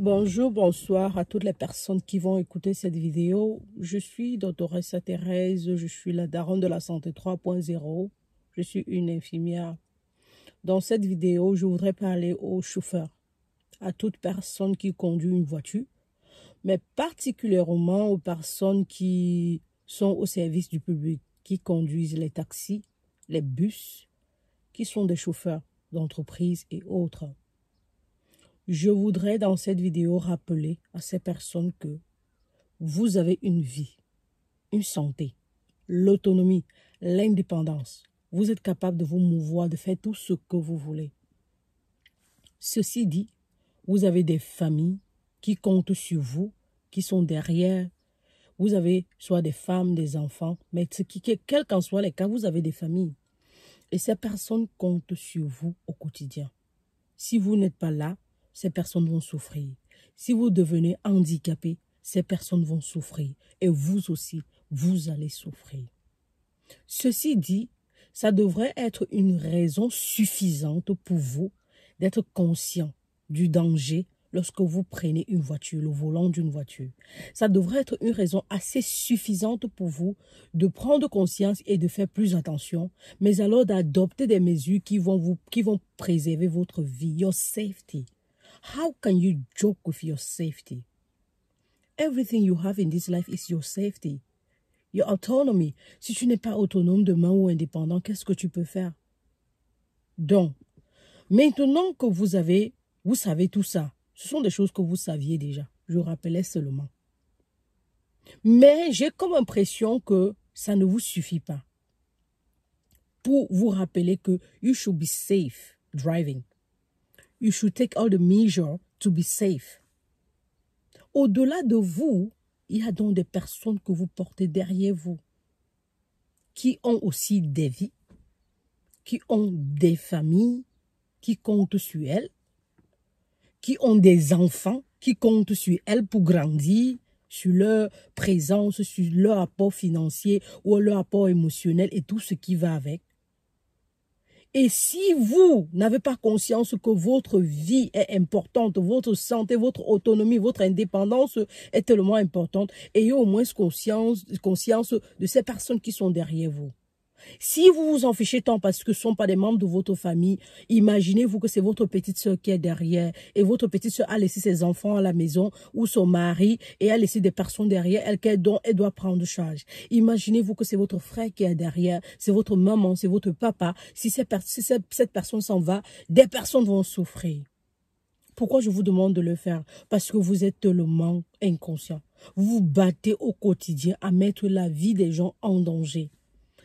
Bonjour, bonsoir à toutes les personnes qui vont écouter cette vidéo. Je suis Dr. Thérèse, je suis la daronne de la santé 3.0. Je suis une infirmière. Dans cette vidéo, je voudrais parler aux chauffeurs, à toute personne qui conduit une voiture, mais particulièrement aux personnes qui sont au service du public, qui conduisent les taxis, les bus, qui sont des chauffeurs d'entreprises et autres. Je voudrais dans cette vidéo rappeler à ces personnes que vous avez une vie, une santé, l'autonomie, l'indépendance. Vous êtes capable de vous mouvoir, de faire tout ce que vous voulez. Ceci dit, vous avez des familles qui comptent sur vous, qui sont derrière. Vous avez soit des femmes, des enfants, mais qui, quel qu'en soit les cas, vous avez des familles. Et ces personnes comptent sur vous au quotidien. Si vous n'êtes pas là, ces personnes vont souffrir. Si vous devenez handicapé, ces personnes vont souffrir. Et vous aussi, vous allez souffrir. Ceci dit, ça devrait être une raison suffisante pour vous d'être conscient du danger lorsque vous prenez une voiture, le volant d'une voiture. Ça devrait être une raison assez suffisante pour vous de prendre conscience et de faire plus attention, mais alors d'adopter des mesures qui vont vous, qui vont préserver votre vie, your safety. How can you joke with your safety? Everything you have in this life is your safety, your autonomy. Si tu n'es pas autonome demain ou indépendant, qu'est-ce que tu peux faire? Donc, maintenant que vous avez, vous savez tout ça, ce sont des choses que vous saviez déjà. Je rappelais seulement. Mais j'ai comme impression que ça ne vous suffit pas pour vous rappeler que you should be safe driving you should take all the to be safe. Au-delà de vous, il y a donc des personnes que vous portez derrière vous qui ont aussi des vies, qui ont des familles, qui comptent sur elles, qui ont des enfants, qui comptent sur elles pour grandir, sur leur présence, sur leur apport financier ou leur apport émotionnel et tout ce qui va avec. Et si vous n'avez pas conscience que votre vie est importante, votre santé, votre autonomie, votre indépendance est tellement importante, ayez au moins conscience, conscience de ces personnes qui sont derrière vous. Si vous vous en fichez tant parce que ce ne sont pas des membres de votre famille, imaginez-vous que c'est votre petite soeur qui est derrière et votre petite soeur a laissé ses enfants à la maison ou son mari et a laissé des personnes derrière elle, dont elle doit prendre charge. Imaginez-vous que c'est votre frère qui est derrière, c'est votre maman, c'est votre papa. Si, si cette personne s'en va, des personnes vont souffrir. Pourquoi je vous demande de le faire Parce que vous êtes tellement inconscient. Vous vous battez au quotidien à mettre la vie des gens en danger.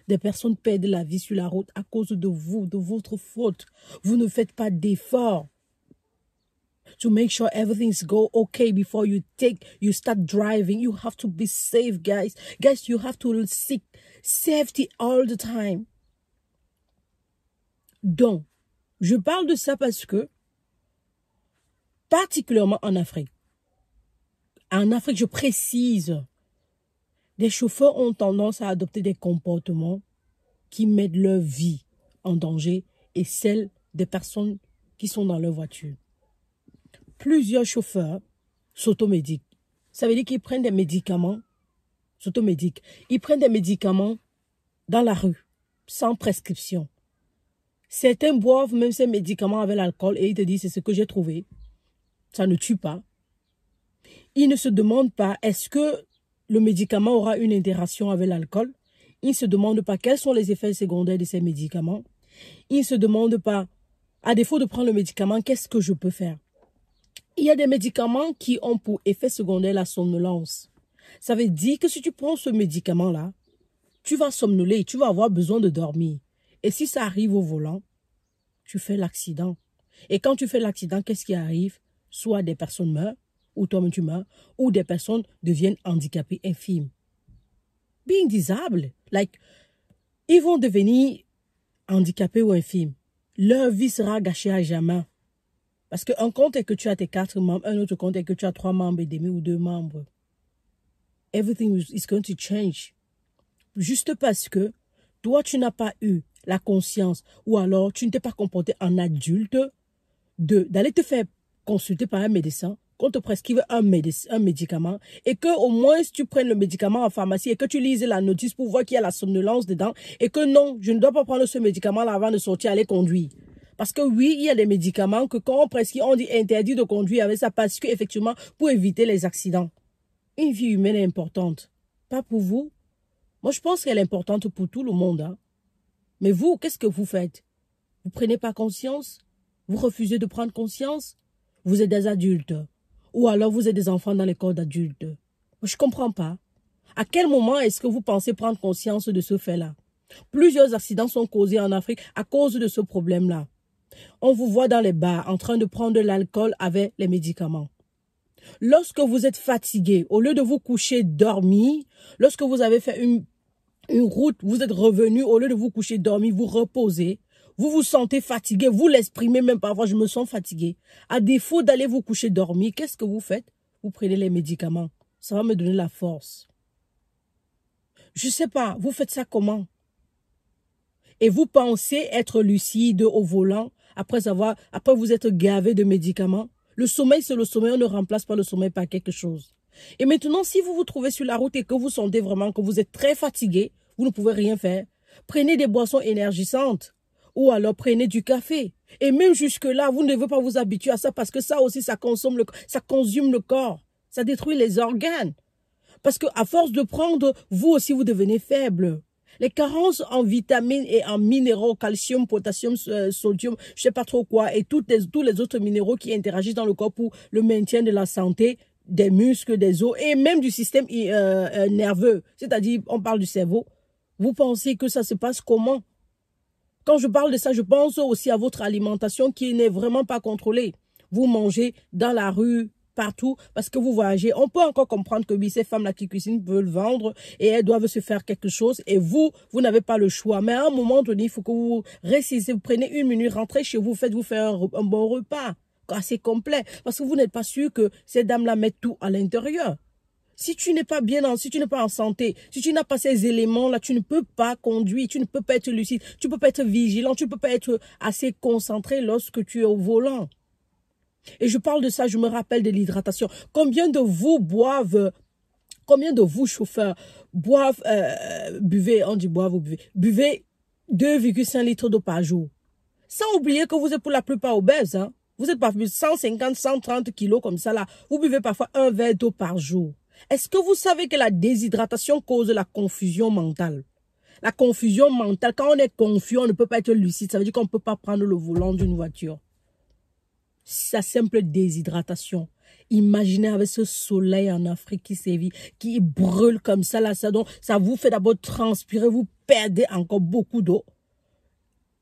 Des personnes perdent la vie sur la route à cause de vous, de votre faute. Vous ne faites pas d'efforts to make sure everything's go okay before you take you start driving you have to be safe guys guys you have to seek safety all the time donc je parle de ça parce que particulièrement en Afrique en Afrique je précise des chauffeurs ont tendance à adopter des comportements qui mettent leur vie en danger et celle des personnes qui sont dans leur voiture. Plusieurs chauffeurs s'automédiquent. Ça veut dire qu'ils prennent des médicaments, s'automédiquent. Ils prennent des médicaments dans la rue, sans prescription. Certains boivent même ces médicaments avec l'alcool et ils te disent c'est ce que j'ai trouvé. Ça ne tue pas. Ils ne se demandent pas est-ce que le médicament aura une interaction avec l'alcool. Il ne se demande pas quels sont les effets secondaires de ces médicaments. Il ne se demande pas, à défaut de prendre le médicament, qu'est-ce que je peux faire Il y a des médicaments qui ont pour effet secondaire la somnolence. Ça veut dire que si tu prends ce médicament-là, tu vas somnoler, tu vas avoir besoin de dormir. Et si ça arrive au volant, tu fais l'accident. Et quand tu fais l'accident, qu'est-ce qui arrive Soit des personnes meurent, ou toi-même tu ou des personnes deviennent handicapées infimes. Being disabled, like, ils vont devenir handicapés ou infimes. Leur vie sera gâchée à jamais. Parce qu'un compte est que tu as tes quatre membres, un autre compte est que tu as trois membres et demi ou deux membres. Everything is going to change. Juste parce que toi, tu n'as pas eu la conscience ou alors tu ne t'es pas comporté en adulte d'aller te faire consulter par un médecin qu'on te prescrive un, médicament et que au moins tu prennes le médicament en pharmacie et que tu lises la notice pour voir qu'il y a la somnolence dedans et que non, je ne dois pas prendre ce médicament-là avant de sortir aller conduire. Parce que oui, il y a des médicaments que quand on prescrit, on dit interdit de conduire avec ça parce que effectivement, pour éviter les accidents. Une vie humaine est importante. Pas pour vous. Moi, je pense qu'elle est importante pour tout le monde. Hein. Mais vous, qu'est-ce que vous faites Vous prenez pas conscience Vous refusez de prendre conscience Vous êtes des adultes. Ou alors vous êtes des enfants dans les corps d'adultes. Je comprends pas. À quel moment est-ce que vous pensez prendre conscience de ce fait-là Plusieurs accidents sont causés en Afrique à cause de ce problème-là. On vous voit dans les bars en train de prendre de l'alcool avec les médicaments. Lorsque vous êtes fatigué, au lieu de vous coucher dormi, lorsque vous avez fait une, une route, vous êtes revenu, au lieu de vous coucher dormi, vous reposez, vous vous sentez fatigué, vous l'exprimez même parfois, je me sens fatigué. À défaut d'aller vous coucher dormir, qu'est-ce que vous faites Vous prenez les médicaments. Ça va me donner la force. Je ne sais pas, vous faites ça comment Et vous pensez être lucide au volant après avoir, après vous être gavé de médicaments Le sommeil, c'est le sommeil, on ne remplace pas le sommeil par quelque chose. Et maintenant, si vous vous trouvez sur la route et que vous sentez vraiment que vous êtes très fatigué, vous ne pouvez rien faire, prenez des boissons énergisantes ou alors prenez du café. Et même jusque-là, vous ne devez pas vous habituer à ça parce que ça aussi, ça consomme le, ça consume le corps. Ça détruit les organes. Parce que à force de prendre, vous aussi, vous devenez faible. Les carences en vitamines et en minéraux, calcium, potassium, euh, sodium, je sais pas trop quoi, et tous les autres minéraux qui interagissent dans le corps pour le maintien de la santé, des muscles, des os et même du système euh, euh, nerveux. C'est-à-dire, on parle du cerveau. Vous pensez que ça se passe comment quand je parle de ça, je pense aussi à votre alimentation qui n'est vraiment pas contrôlée. Vous mangez dans la rue, partout, parce que vous voyagez. On peut encore comprendre que oui, ces femmes-là qui cuisinent veulent vendre et elles doivent se faire quelque chose. Et vous, vous n'avez pas le choix. Mais à un moment donné, il faut que vous récisez, vous prenez une minute, rentrez chez vous, faites-vous faire un, un bon repas assez complet. Parce que vous n'êtes pas sûr que ces dames-là mettent tout à l'intérieur. Si tu n'es pas bien, si tu n'es pas en santé, si tu n'as pas ces éléments-là, tu ne peux pas conduire, tu ne peux pas être lucide, tu ne peux pas être vigilant, tu ne peux pas être assez concentré lorsque tu es au volant. Et je parle de ça, je me rappelle de l'hydratation. Combien de vous boivent, combien de vous chauffeurs boivent, euh, buvez, on dit boivent vous buvez, buvez 2,5 litres d'eau par jour. Sans oublier que vous êtes pour la plupart obèses, Hein? Vous êtes parfois 150, 130 kilos comme ça là. Vous buvez parfois un verre d'eau par jour. Est-ce que vous savez que la déshydratation cause la confusion mentale La confusion mentale, quand on est confus, on ne peut pas être lucide. Ça veut dire qu'on ne peut pas prendre le volant d'une voiture. Sa simple déshydratation. Imaginez avec ce soleil en Afrique qui sévit, qui brûle comme ça, là, ça, donc, ça vous fait d'abord transpirer, vous perdez encore beaucoup d'eau.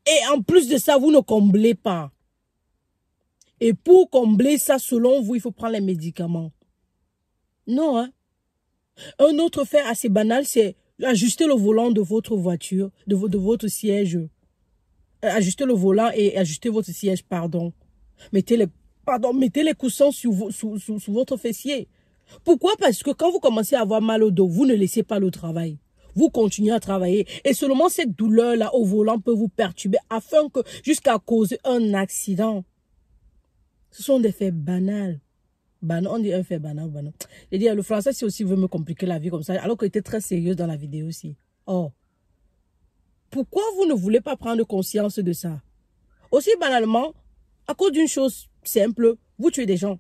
Et en plus de ça, vous ne comblez pas. Et pour combler ça, selon vous, il faut prendre les médicaments. Non. Hein? Un autre fait assez banal, c'est ajuster le volant de votre voiture, de, votre siège. Euh, ajuster le volant et ajuster votre siège, pardon. Mettez les, pardon, mettez les coussins sur, votre fessier. Pourquoi Parce que quand vous commencez à avoir mal au dos, vous ne laissez pas le travail. Vous continuez à travailler et seulement cette douleur-là au volant peut vous perturber afin que jusqu'à causer un accident. Ce sont des faits banals. Bah on dit un fait bana, bah dit, le français, si aussi veut me compliquer la vie comme ça, alors qu'il était très sérieux dans la vidéo aussi. Oh. Pourquoi vous ne voulez pas prendre conscience de ça? Aussi banalement, à cause d'une chose simple, vous tuez des gens.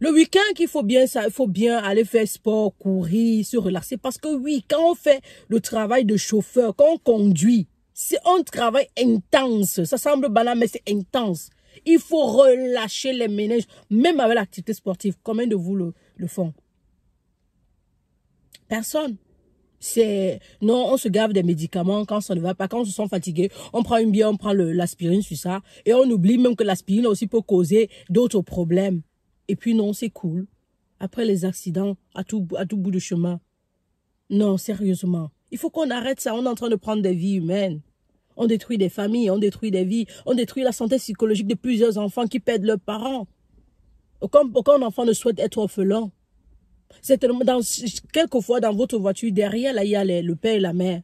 Le week-end, qu'il faut bien, ça, il faut bien aller faire sport, courir, se relaxer. Parce que oui, quand on fait le travail de chauffeur, quand on conduit, c'est un travail intense. Ça semble banal, mais c'est intense. Il faut relâcher les ménages, même avec l'activité sportive. Combien de vous le, font Personne. C'est non, on se gave des médicaments quand ça ne va pas, quand on se sent fatigué, on prend une bière, on prend l'aspirine sur ça et on oublie même que l'aspirine aussi peut causer d'autres problèmes. Et puis non, c'est cool. Après les accidents à tout à tout bout de chemin. Non, sérieusement, il faut qu'on arrête ça, on est en train de prendre des vies humaines. On détruit des familles, on détruit des vies, on détruit la santé psychologique de plusieurs enfants qui perdent leurs parents. Aucun, un enfant ne souhaite être orphelin. C'est quelquefois dans votre voiture, derrière, là, il y a le père et la mère.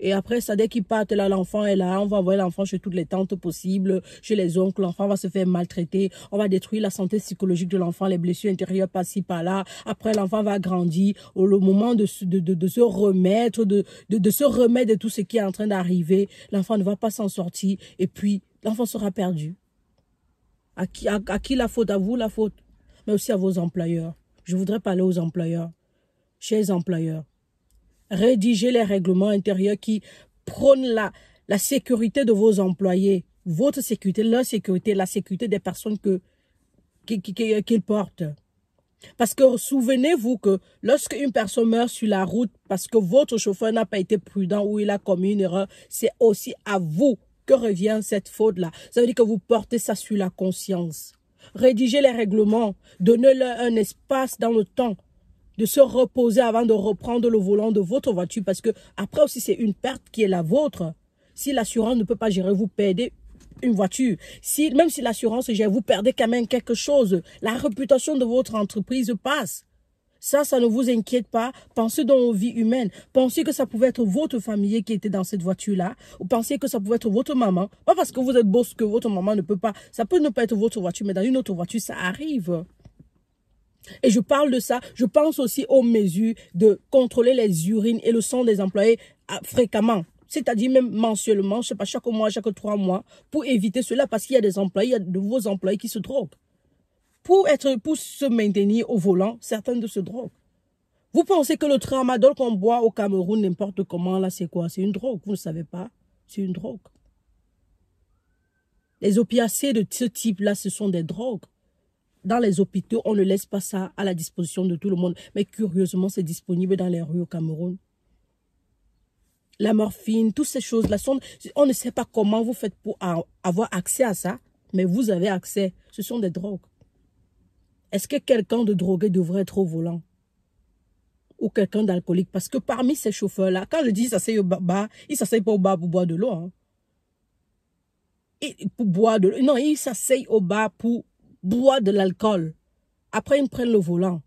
Et après ça, dès qu'ils partent, là, l'enfant est là, on va envoyer l'enfant chez toutes les tantes possibles, chez les oncles, l'enfant va se faire maltraiter, on va détruire la santé psychologique de l'enfant, les blessures intérieures par-ci, par-là. Après, l'enfant va grandir, au moment de, de, se remettre, de, de, se remettre de tout ce qui est en train d'arriver, l'enfant ne va pas s'en sortir, et puis l'enfant sera perdu. À qui, qui la faute À vous la faute, mais aussi à vos employeurs. Je voudrais parler aux employeurs, chez les employeurs. Rédigez les règlements intérieurs qui prônent la, la sécurité de vos employés, votre sécurité, leur sécurité, la sécurité des personnes que qu'ils portent. Parce que souvenez-vous que lorsque une personne meurt sur la route parce que votre chauffeur n'a pas été prudent ou il a commis une erreur, c'est aussi à vous que revient cette faute-là. Ça veut dire que vous portez ça sur la conscience. Rédigez les règlements, donnez-leur un espace dans le temps de se reposer avant de reprendre le volant de votre voiture parce que après aussi c'est une perte qui est la vôtre. Si l'assurance ne peut pas gérer, vous perdez une voiture. Si, même si l'assurance gère, vous perdez quand même quelque chose. La réputation de votre entreprise passe. Ça, ça ne vous inquiète pas. Pensez donc aux vies humaines. Pensez que ça pouvait être votre famille qui était dans cette voiture-là. Ou pensez que ça pouvait être votre maman. Pas parce que vous êtes boss que votre maman ne peut pas. Ça peut ne pas être votre voiture, mais dans une autre voiture, ça arrive. Et je parle de ça, je pense aussi aux mesures de contrôler les urines et le sang des employés ah, fréquemment c'est-à-dire même mensuellement, je sais pas, chaque mois, chaque trois mois, pour éviter cela, parce qu'il y a des employés, il y a de nouveaux employés qui se droguent. Pour, être, pour se maintenir au volant, certains de se droguent. Vous pensez que le tramadol qu'on boit au Cameroun, n'importe comment, là, c'est quoi C'est une drogue, vous ne savez pas C'est une drogue. Les opiacés de ce type-là, ce sont des drogues dans les hôpitaux, on ne laisse pas ça à la disposition de tout le monde. Mais curieusement, c'est disponible dans les rues au Cameroun. La morphine, toutes ces choses-là, on ne sait pas comment vous faites pour avoir accès à ça, mais vous avez accès. Ce sont des drogues. Est-ce que quelqu'un de drogué devrait être au volant ou quelqu'un d'alcoolique Parce que parmi ces chauffeurs-là, quand je dis s'asseyent au bas-bas, ils s'asseyent pas au bas pour boire de l'eau. Hein. Pour boire de l'eau. Non, ils s'asseyent au bas pour boit de l'alcool. Après, ils prennent le volant.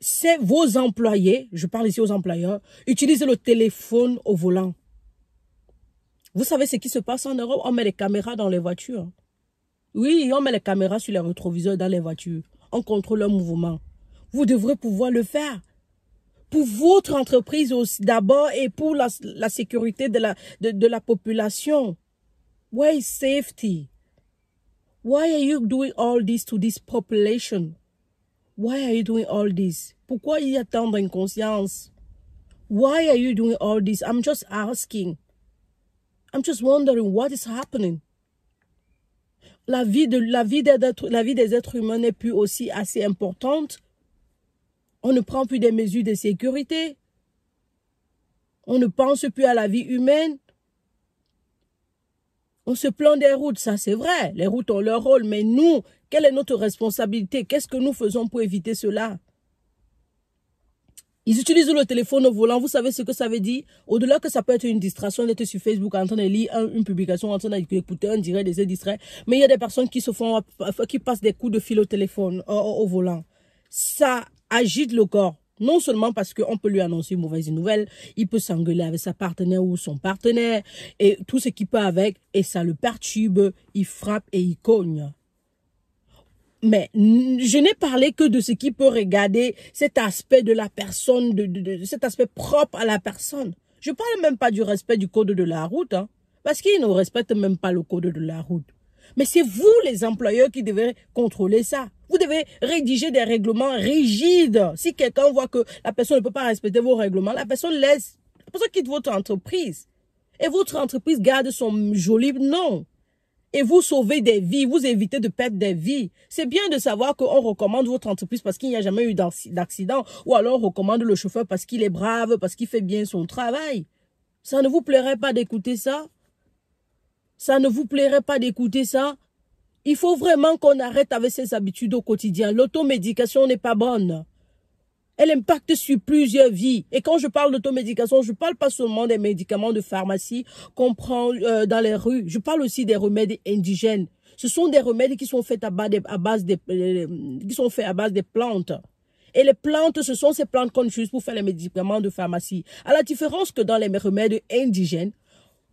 C'est vos employés, je parle ici aux employeurs, utilisent le téléphone au volant. Vous savez ce qui se passe en Europe On met les caméras dans les voitures. Oui, on met les caméras sur les rétroviseurs dans les voitures. On contrôle leur mouvement. Vous devrez pouvoir le faire. Pour votre entreprise aussi d'abord et pour la, sécurité de la, de, de la population. Way safety. Why are you doing all this to this population? Why are you doing all this? Pourquoi y attendre une conscience? Why are you doing all this? I'm just asking. I'm just wondering what is happening. La vie, de, la vie, des, la vie des êtres humains n'est plus aussi assez importante. On ne prend plus des mesures de sécurité. On ne pense plus à la vie humaine. On se plaint des routes, ça c'est vrai. Les routes ont leur rôle, mais nous, quelle est notre responsabilité Qu'est-ce que nous faisons pour éviter cela ils utilisent le téléphone au volant, vous savez ce que ça veut dire Au-delà que ça peut être une distraction d'être sur Facebook en train de lire une publication, en train d'écouter un direct, des se Mais il y a des personnes qui se font, qui passent des coups de fil au téléphone, au volant. Ça agite le corps. Non seulement parce qu'on peut lui annoncer une mauvaise nouvelle, il peut s'engueuler avec sa partenaire ou son partenaire et tout ce qui peut avec, et ça le perturbe, il frappe et il cogne. Mais je n'ai parlé que de ce qui peut regarder cet aspect de la personne, cet aspect propre à la personne. Je parle même pas du respect du code de la route, hein, parce qu'il ne respecte même pas le code de la route. Mais c'est vous, les employeurs, qui devez contrôler ça. Vous devez rédiger des règlements rigides. Si quelqu'un voit que la personne ne peut pas respecter vos règlements, la personne laisse, la personne quitte votre entreprise. Et votre entreprise garde son joli nom. Et vous sauvez des vies, vous évitez de perdre des vies. C'est bien de savoir qu'on recommande votre entreprise parce qu'il n'y a jamais eu d'accident. Ou alors on recommande le chauffeur parce qu'il est brave, parce qu'il fait bien son travail. Ça ne vous plairait pas d'écouter ça ça ne vous plairait pas d'écouter ça Il faut vraiment qu'on arrête avec ces habitudes au quotidien. L'automédication n'est pas bonne. Elle impacte sur plusieurs vies. Et quand je parle d'automédication, je ne parle pas seulement des médicaments de pharmacie qu'on prend euh, dans les rues. Je parle aussi des remèdes indigènes. Ce sont des remèdes qui sont faits à base des, euh, qui sont faits à base des plantes. Et les plantes, ce sont ces plantes qu'on utilise pour faire les médicaments de pharmacie. À la différence que dans les remèdes indigènes,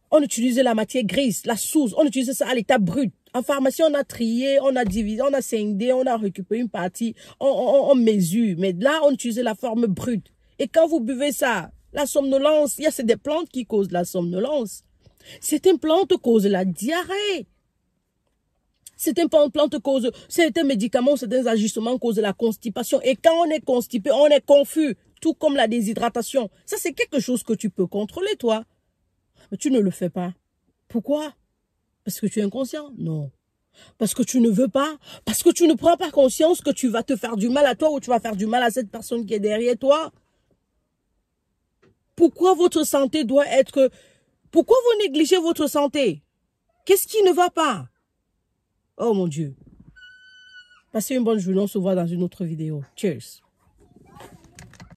on utilisait la matière grise, la source. On utilisait ça à l'état brut. En pharmacie, on a trié, on a divisé, on a scindé, on a récupéré une partie. On, on, on mesure. Mais là, on utilisait la forme brute. Et quand vous buvez ça, la somnolence, il y a c'est des plantes qui causent la somnolence. C'est plante qui cause la diarrhée. C'est C'est plantes causent, c'est médicaments, ajustement ajustements causent la constipation. Et quand on est constipé, on est confus, tout comme la déshydratation. Ça, c'est quelque chose que tu peux contrôler, toi tu ne le fais pas. Pourquoi Parce que tu es inconscient Non. Parce que tu ne veux pas Parce que tu ne prends pas conscience que tu vas te faire du mal à toi ou tu vas faire du mal à cette personne qui est derrière toi Pourquoi votre santé doit être... Pourquoi vous négligez votre santé Qu'est-ce qui ne va pas Oh mon Dieu. Passez une bonne journée, on se voit dans une autre vidéo. Cheers.